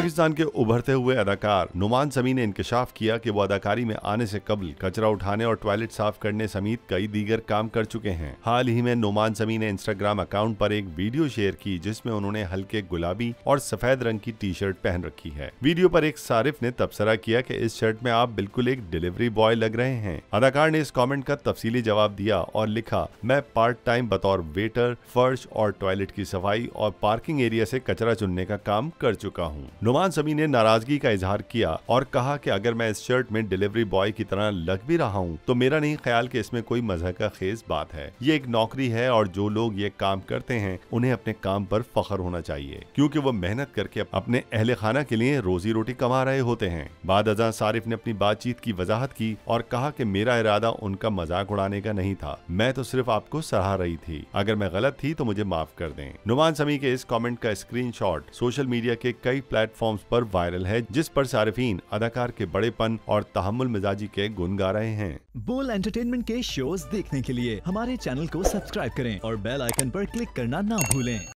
पाकिस्तान के उभरते हुए अदाकार नुमान समी ने इंकशाफ किया कि वो अदाकारी में आने से कबल कचरा उठाने और टॉयलेट साफ करने समेत कई दीगर काम कर चुके हैं हाल ही में नुमान समी ने इंस्टाग्राम अकाउंट पर एक वीडियो शेयर की जिसमें उन्होंने हल्के गुलाबी और सफेद रंग की टी शर्ट पहन रखी है वीडियो पर एक सारिफ ने तबसरा किया कि इस शर्ट में आप बिल्कुल एक डिलीवरी बॉय लग रहे हैं अदाकार ने इस कॉमेंट का तफसीली जवाब दिया और लिखा मैं पार्ट टाइम बतौर वेटर फर्श और टॉयलेट की सफाई और पार्किंग एरिया ऐसी कचरा चुनने का काम कर चुका हूँ नुमान समी ने नाराजगी का इजहार किया और कहा कि अगर मैं इस शर्ट में डिलीवरी बॉय की तरह लग भी रहा हूँ तो मेरा नहीं ख्याल कि इसमें कोई मजह का खेज बात है ये एक नौकरी है और जो लोग ये काम करते हैं उन्हें अपने काम पर फखर होना चाहिए क्योंकि वो मेहनत करके अपने अहले खाना के लिए रोजी रोटी कमा रहे होते हैं बाद अजा सारिफ ने अपनी बातचीत की वजाहत की और कहा कि मेरा इरादा उनका मजाक उड़ाने का नहीं था मैं तो सिर्फ आपको सराह रही थी अगर मैं गलत थी तो मुझे माफ कर दें नुमान समी के इस कमेंट का स्क्रीनशॉट सोशल मीडिया के कई प्लेटफॉर्म प्लेटफॉर्म पर वायरल है जिस पर सार्फिन अदाकार के बड़ेपन और तहमुल मिजाजी के गुन गा रहे हैं बोल एंटरटेनमेंट के शोज देखने के लिए हमारे चैनल को सब्सक्राइब करें और बेल आइकन पर क्लिक करना ना भूलें